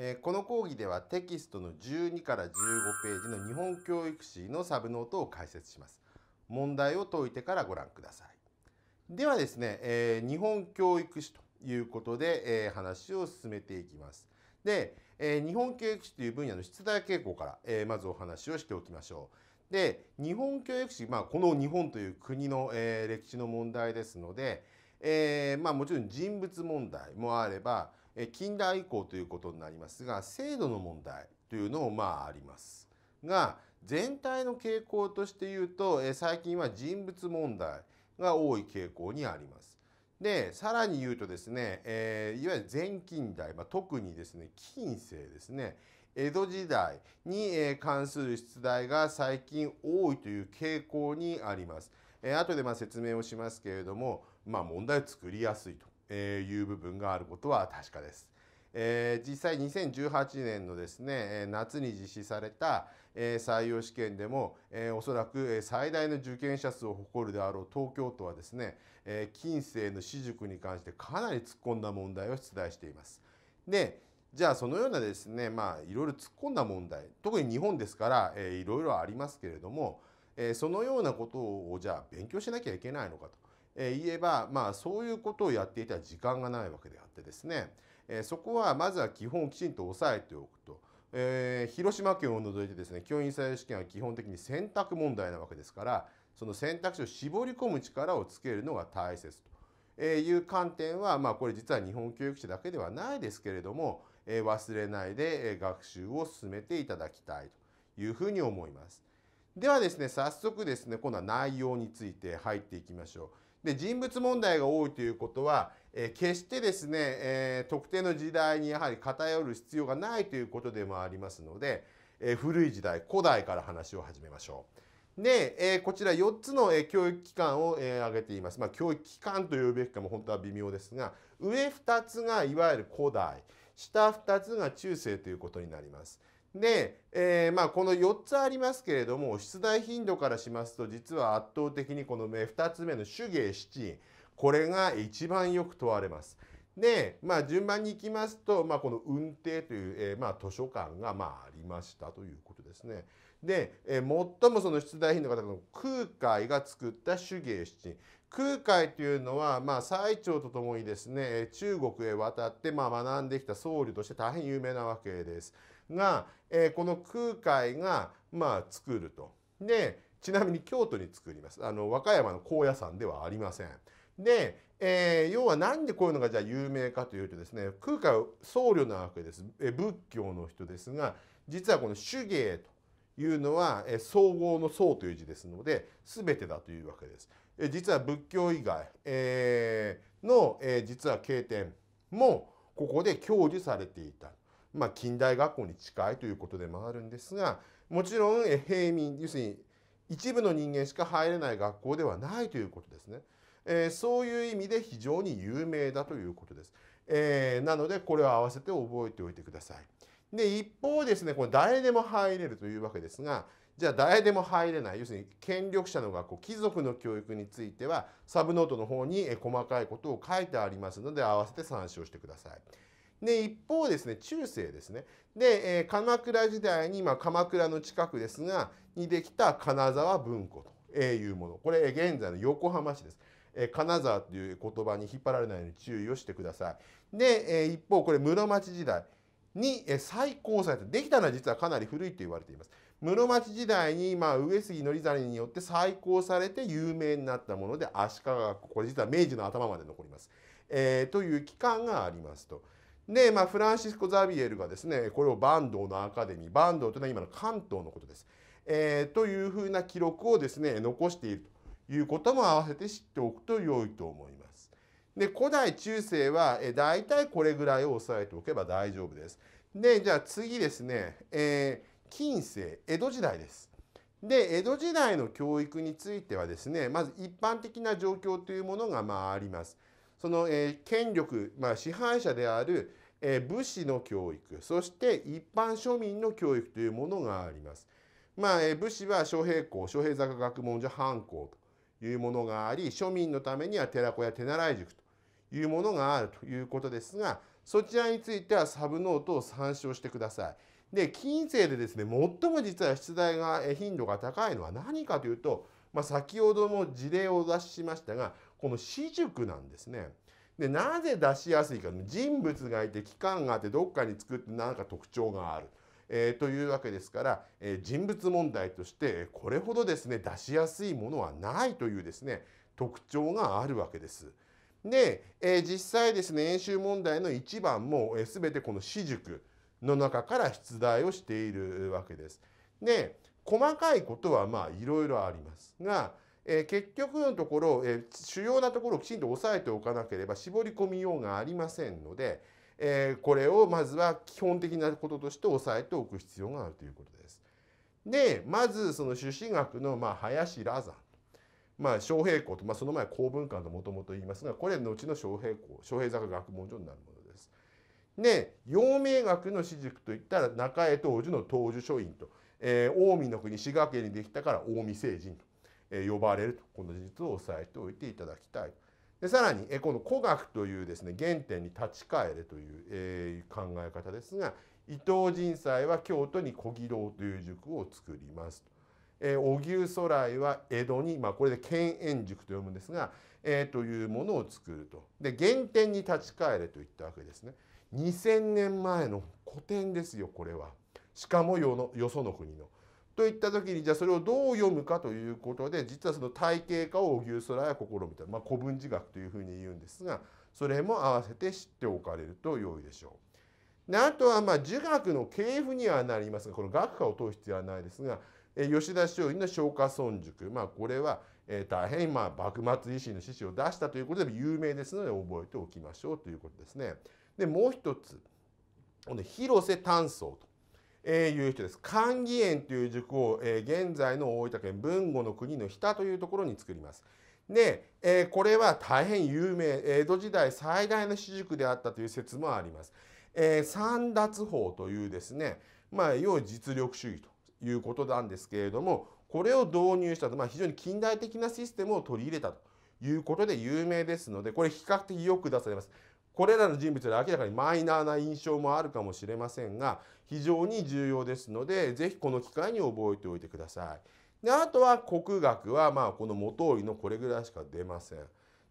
えー、この講義ではテキストの12から15ページの日本教育史のサブノートを解説します。問題を解いてからご覧ください。ではですね、えー、日本教育史ということで、えー、話を進めていきます。で、え日本教育史という分野の出題傾向から、えまずお話をしておきましょう。で、日本教育史、まあ、この日本という国の、え歴史の問題ですので、えー、まあ、もちろん人物問題もあれば、え近代以降ということになりますが制度の問題というのもまああります。が全体の傾向として言うと、え最近は人物問題が多い傾向にあります。でさらに言うとですね、えー、いわゆる前近代、まあ、特にですね近世ですね江戸時代に関する出題が最近多いという傾向にあります。えー、後でまあ説明をしますけれどもまあ、問題を作りやすいという部分があることは確かです。えー、実際2018年のですね夏に実施された、え採用試験でも、えおそらく最大の受験者数を誇るであろう東京都はですね、え近世の私塾に関してかなり突っ込んだ問題を出題しています。でじゃあそのようなですねまあいろいろ突っ込んだ問題特に日本ですから、えー、いろいろありますけれども、えそのようなことをじゃあ勉強しなきゃいけないのかと。え言えば、まあ、そういうことをやっていたら時間がないわけであってですね、えそこはまずは基本をきちんと押さえておくと。えー、広島県を除いてですね教員採用試験は基本的に選択問題なわけですからその選択肢を絞り込む力をつけるのが大切と。いう観点は、まあ、これ実は日本教育者だけではないですけれども、えー、忘れないで、え学習を進めていただきたいというふうに思います。ではですね早速ですね今度は内容について入っていきましょう。で人物問題が多いということは、え決してですね、え特定の時代にやはり偏る必要がないということでもありますので、え古い時代古代から話を始めましょう。で、えー、こちら4つの、えー、教育機関を、えー、挙げています。まあ、教育機関と呼ぶべきかも本当は微妙ですが、上2つがいわゆる古代、下2つが中世ということになります。で、えー、まあこの4つありますけれども出題頻度からしますと実は圧倒的にこの目2つ目の手芸七因これが一番よく問われます。で、まあ、順番に行きますと、まあ、この運転という、えー、まあ、図書館が、まあ、ありましたということですね。で、えー、最もその出題頻度が高空海が作った手芸七空海というのは、まあ、最長とともにですね中国へ渡って、まあ、学んできた僧侶として大変有名なわけです。が、えー、この空海が、まあ、作ると。でちなみに京都に作りますあの和歌山の高野山ではありません。で、えー、要は何でこういうのがじゃあ有名かというとですね空海は僧侶なわけです、えー、仏教の人ですが実はこの手芸というのは、えー、総合の僧という字ですので全てだというわけです。えー、実は仏教以外、えー、の、えー、実は経典もここで享受されていた。まあ、近代学校に近いということでもあるんですがもちろん平民要するに一部の人間しか入れない学校ではないということですね。えー、そういう意味で非常に有名だということです。えー、なのでこれを合わせて覚えておいてください。で一方ですねこれ誰でも入れるというわけですがじゃあ誰でも入れない要するに権力者の学校貴族の教育についてはサブノートの方に細かいことを書いてありますので合わせて参照してください。で一方ですね中世ですねで、えー、鎌倉時代に、まあ、鎌倉の近くですがにできた金沢文庫というものこれ現在の横浜市です。えー、金沢という言葉に引っ張られないように注意をしてください。で、えー、一方これ室町時代に、えー、再興されてできたのは実はかなり古いと言われています。室町時代に、まあ、上杉憲実によって再興されて有名になったもので足利学校これ実は明治の頭まで残ります、えー、という期間がありますと。で、まあ、フランシスコ・ザビエルがですねこれを坂東のアカデミー坂東というのは今の関東のことです、えー、というふうな記録をですね残しているということも合わせて知っておくと良いと思います。で古代中世は、えー、大体これぐらいを押さえておけば大丈夫です。でじゃあ次ですね、えー、近世江戸時代です。で江戸時代の教育についてはですねまず一般的な状況というものがまああります。その、えー、権力、まあ、支配者であるえー、武士の教育そして一般庶民の教育というものがあります。まあ、えー、武士は諸平校諸平坂学問所藩校というものがあり庶民のためには寺子や手習い塾というものがあるということですがそちらについてはサブノートを参照してください。で近世でですね最も実は出題が頻度が高いのは何かというと、まあ、先ほども事例をお出ししましたがこの私塾なんですね。でなぜ出しやすいか人物がいて期間があってどっかに作って何か特徴がある。えー、というわけですから、えー、人物問題としてこれほどですね出しやすいものはないというですね特徴があるわけです。で、えー、実際ですね演習問題の1番も、えー、全てこの私塾の中から出題をしているわけです。で細かいことはまあいろいろありますがえー、結局のところ、えー、主要なところをきちんと押さえておかなければ絞り込みようがありませんので、えー、これをまずは基本的なこととして押さえておく必要があるということです。でまずその朱子学の、まあ、林羅山まあ、昌平公と、まあ、その前公文館ともともと言いますがこれ後の昌平公昌平坂学問所になるものです。で陽明学の私塾といったら中江東時の東樹書院と、えー、近江の国滋賀県にできたから近江聖人と呼ばれるとこの事実を押さえておいていただきたい。でさらにこの古学というですね原点に立ち返れという考え方ですが伊藤仁斎は京都に小義堂という塾を作ります荻生徂来は江戸に、まあ、これで建園塾と読むんですが、えー、というものを作るとで原点に立ち返れと言ったわけですね2000年前の古典ですよこれはしかもよのよその国のといった時にじゃあそれをどう読むかということで実はその体系化を荻生空や試みた、まあ、古文字学というふうに言うんですがそれも合わせて知っておかれると良いでしょう。であとはまあ儒学の系譜にはなりますがこの学科を問う必要はないですが吉田松陰の松下村塾、まあ、これは大変まあ幕末維新の志士を出したということでも有名ですので覚えておきましょうということですね。でもう一つこの広瀬炭素とえー、いう人です。寛義園という塾を、えー、現在の大分県豊後の国の日田というところに作ります。で、えー、これは大変有名江戸時代最大の私塾であったという説もあります。えー、三脱法というですね、まあ、要実力主義ということなんですけれどもこれを導入したと、まあ、非常に近代的なシステムを取り入れたということで有名ですのでこれ比較的よく出されます。これらの人物は明らかにマイナーな印象もあるかもしれませんが非常に重要ですので是非この機会に覚えておいてください。であとは国学はまあこの元織のこれぐらいしか出ません。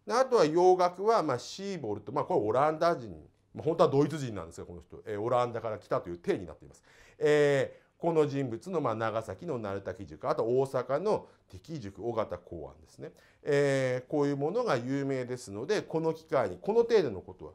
であとは洋楽はまシーボルト、まあ、これオランダ人、まあ、本当はドイツ人なんですがこの人、えー、オランダから来たという体になっています。えーこの人物のまあ長崎の鳴滝塾あと大阪の敵塾尾形公安ですね、えー、こういうものが有名ですのでこの機会にこの程度のことは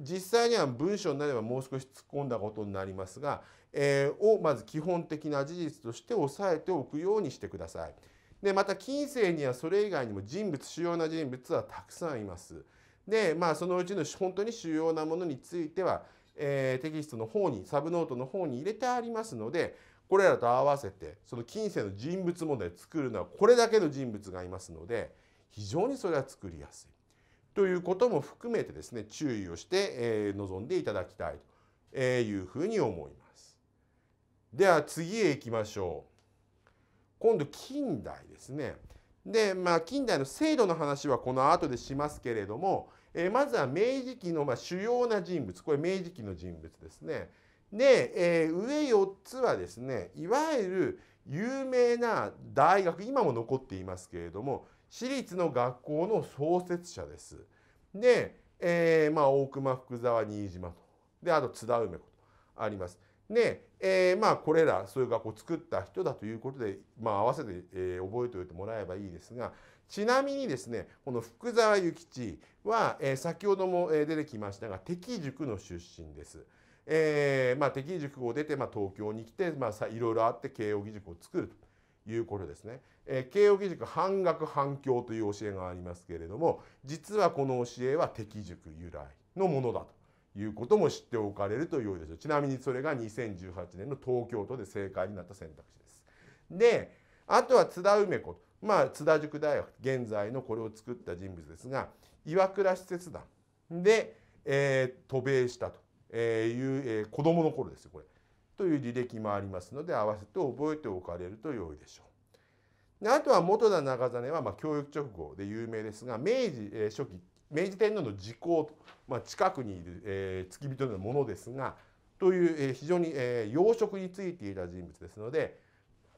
実際には文章になればもう少し突っ込んだことになりますが、えー、をまず基本的な事実として押さえておくようにしてください。でまた近世にはそれ以外にも人物主要な人物はたくさんいます。でまあそのうちの本当に主要なものについてはえー、テキストの方にサブノートの方に入れてありますのでこれらと合わせてその近世の人物問題を作るのはこれだけの人物がいますので非常にそれは作りやすい。ということも含めてですね注意をして、えー、臨んでいただきたいというふうに思います。では次へ行きましょう。今度近代ですね。でまあ近代の制度の話はこの後でしますけれどもえー、まずは明治期のまあ主要な人物これ明治期の人物ですね。で、えー、上4つはですねいわゆる有名な大学今も残っていますけれども私立の学校の創設者です。で、えー、まあ大隈福沢新島とであと津田梅子とあります。で、えー、まあこれらそういう学校を作った人だということで、まあ、合わせて、えー、覚えておいてもらえばいいですがちなみにですねこの福沢諭吉は、えー、先ほども出てきましたが敵塾の出身です。えーまあ、敵塾を出て、まあ、東京に来て、まあ、いろいろあって慶應義塾を作るということですね。えー、慶應義塾半学反共という教えがありますけれども実はこの教えは敵塾由来のものだということも知っておかれると良いでしょうちなみにそれが2018年の東京都で正解になった選択肢です。であとは津田梅子まあ津田塾大学現在のこれを作った人物ですが岩倉使節団で、えー、渡米したという、えー、子供の頃ですよこれ。という履歴もありますので合わせて覚えておかれると良いでしょう。であとは元田中実はまあ教育直後で有名ですが明治、えー、初期明治天皇の時効まあ、近くにいる、えー、付き人のものですがという、えー、非常に、えー、養殖についていた人物ですので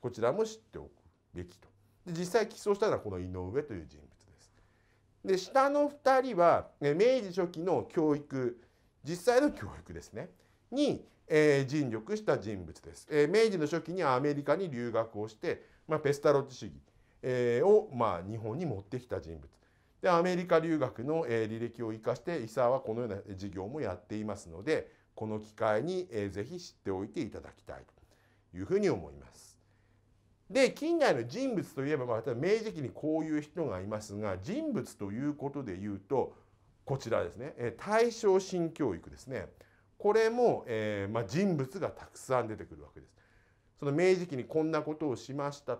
こちらも知っておくべきとで実際起訴したのはこの井上という人物ですで下の2人は明治初期の教育実際の教育ですねに、えー、尽力した人物です、えー、明治の初期にアメリカに留学をして、まあ、ペスタロッチ主義、えー、を、まあ、日本に持ってきた人物でアメリカ留学の、えー、履歴を生かして伊沢はこのような事業もやっていますのでこの機会に、えー、ぜひ知っておいていただきたいというふうに思います。で近代の人物といえば、まあ、明治期にこういう人がいますが人物ということで言うとこちらですね、え大正新教育ですねこれも、えー、まあ、人物がたくさん出てくるわけです。その明治期にこんなことをしました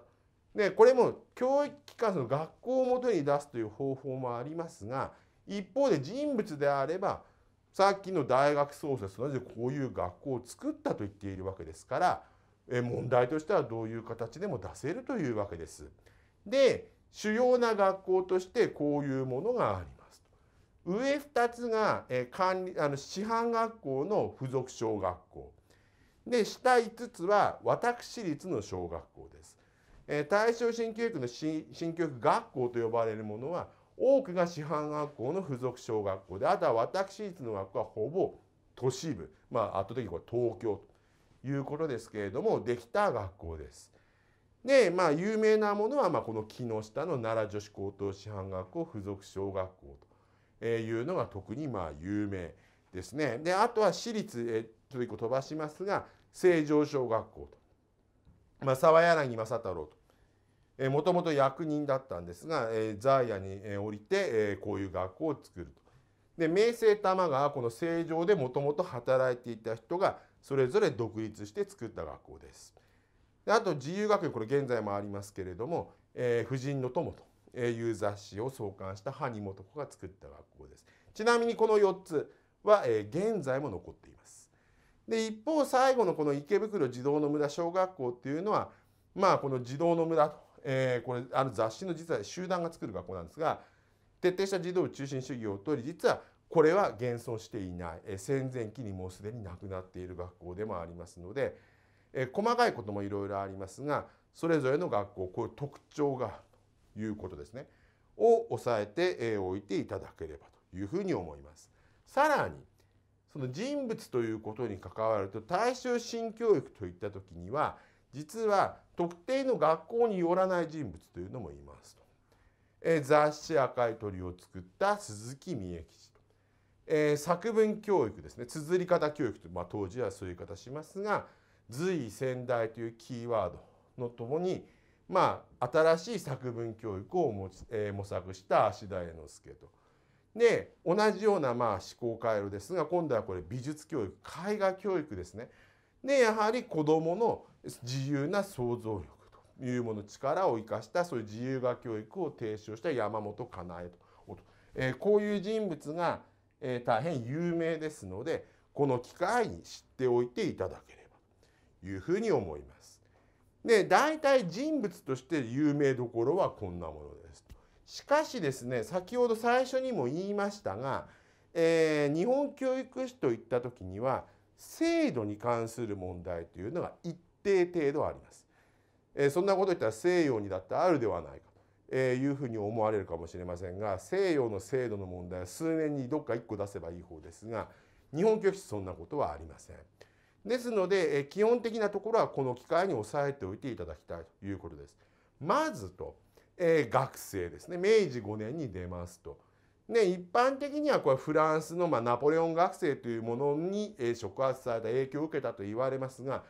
でこれも教育機関その学校をもとに出すという方法もありますが一方で人物であればさっきの大学創設の同じでこういう学校を作ったと言っているわけですから問題としてはどういう形でも出せるというわけです。で主要な学校としてこういうものがあります。上2つが管理あの師範学校の附属小学校で下5つは私立の小学校です。対象新教育の新教育学校と呼ばれるものは多くが師範学校の附属小学校であとは私立の学校はほぼ都市部、まあ、圧倒的にこれ東京ということですけれどもできた学校です。でまあ有名なものは、まあ、この木下の奈良女子高等師範学校附属小学校というのが特にまあ有名ですね。であとは私立えちょっと一個飛ばしますが成城小学校と、まあ、沢柳正太郎と。えもともと役人だったんですが、えー、ザーに、え降りて、えこういう学校を作ると。で明成玉川この成城でもともと働いていた人がそれぞれ独立して作った学校です。であと自由学園これ現在もありますけれども「えー、婦人の友」という雑誌を創刊した萩本子が作った学校です。ちなみにこの4つは、えー、現在も残っています。で一方最後のこの池袋児童の村小学校っていうのはまあこの児童の村と、えー、これある雑誌の実は集団が作る学校なんですが徹底した児童中心主義をとり実はこれは現存していない、え戦前期にもうすでになくなっている学校でもありますので、え細かいこともいろいろありますがそれぞれの学校こういう特徴があるということですねを押さえておいていただければというふうに思います。さらにその人物ということに関わると大衆新教育といった時には実は特定の学校によらない人物というのもいますと。え雑誌「赤い鳥」を作った鈴木美恵記えー、作文教育ですね綴り方教育と、まあ、当時はそういう言い方しますが随先代というキーワードのともにまあ新しい作文教育をち、えー、模索した芦田英之助と。で同じようなまあ思考回路ですが今度はこれ美術教育絵画教育ですね。でやはり子どもの自由な想像力というもの力を生かしたそういう自由画教育を提唱した山本かなえと、えー、こういう人物がえー、大変有名ですのでこの機会に知っておいていただければというふうに思います。で大体人物として有名どころはこんなものです。しかしですね先ほど最初にも言いましたが、えー、日本教育史といった時には制度に関する問題というのが一定程度あります。えー、そんなこと言ったら西洋にだってあるではないか。えいうふうに思われるかもしれませんが西洋の制度の問題は数年にどっか1個出せばいい方ですが日本教室そんなことはありません。ですので、え基本的なところはこの機会に押さえておいていただきたいということです。まずと、えー、学生ですね明治5年に出ますと。ね、一般的にはこれフランスの、まあ、ナポレオン学生というものに、えー、触発された影響を受けたと言われますが、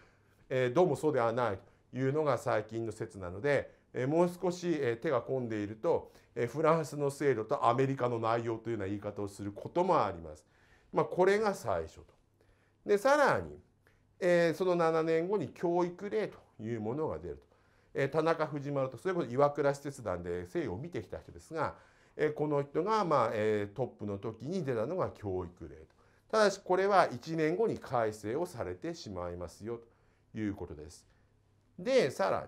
えー、どうもそうではないというのが最近の説なのでもう少し手が込んでいるとフランスの制度とアメリカの内容というような言い方をすることもあります。まあ、これが最初と。でさらに、えその7年後に教育例というものが出ると。え田中藤丸とそれこそ岩倉使節団で西洋を見てきた人ですが、えこの人が、まあえトップの時に出たのが教育例と。ただしこれは1年後に改正をされてしまいますよということです。でさらに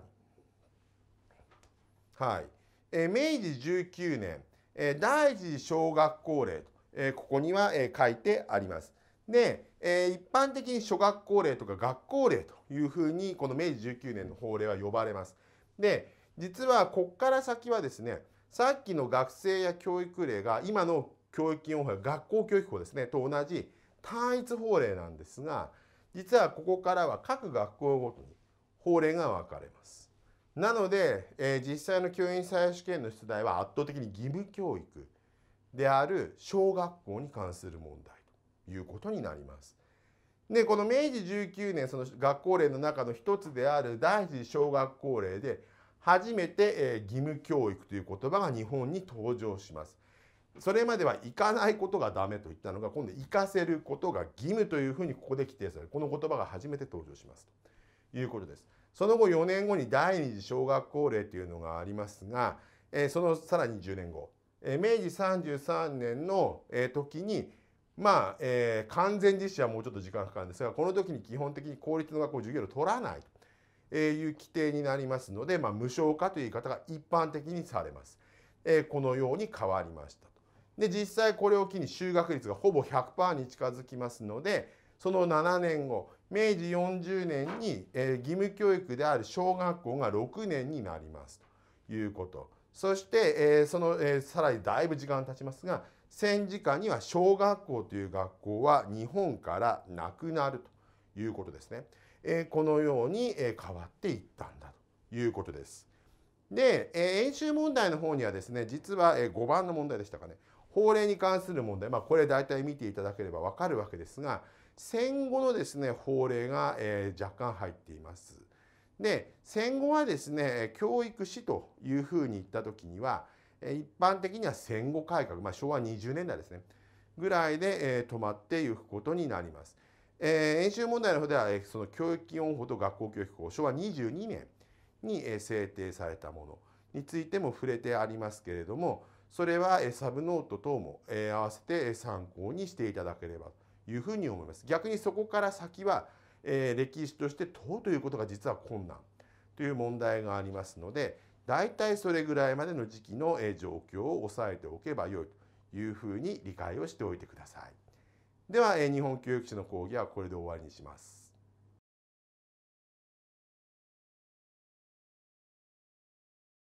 はい、え明治19年、え第一次小学校令と、えここには、え書いてあります。で、え一般的に諸学校令とか学校令というふうにこの明治19年の法令は呼ばれます。で実はここから先はですねさっきの学生や教育令が今の教育基本法や学校教育法ですねと同じ単一法令なんですが実はここからは各学校ごとに法令が分かれます。なので、えー、実際の教員採用試験の出題は圧倒的に義務教育である小学校に関する問題ということになります。でこの明治19年その学校令の中の一つである第一次小学校令で初めて、え義務教育という言葉が日本に登場します。それまでは行かないことがダメと言ったのが今度行かせることが義務というふうにここで規定されるこの言葉が初めて登場しますということです。その後4年後に第二次小学校令というのがありますが、えー、そのさらに10年後、えー、明治33年の、えー、時にまあ、えー、完全実施はもうちょっと時間かかるんですがこの時に基本的に公立の学校授業料を取らないという規定になりますので、まあ、無償化という言い方が一般的にされます。えー、このように変わりましたで実際これを機に就学率がほぼ100%に近づきますのでその7年後明治40年に、えー、義務教育である小学校が6年になりますということそして、えー、その、えー、さらにだいぶ時間経ちますが戦時下には小学校という学校は日本からなくなるということですね、えー、このように、え変わっていったんだということです。で、え演習問題の方にはですね実は、え5番の問題でしたかね法令に関する問題、まあ、これ大体見ていただければわかるわけですが戦後のですね法令が、えー、若干入っています。で戦後はですね教育史というふうに言った時には一般的には戦後改革、まあ、昭和20年代ですねぐらいで、えー、止まっていくことになります。えー、演習問題の方では、えー、その教育基本法と学校教育法昭和22年に、えー、制定されたものについても触れてありますけれどもそれは、えー、サブノート等も、えー、合わせて参考にしていただければというふうに思います。逆にそこから先は、えー、歴史として問うということが実は困難という問題がありますので大体それぐらいまでの時期の状況を押さえておけばよいというふうに理解をしておいてください。では、えー、日本教育史の講義はこれで終わりにします。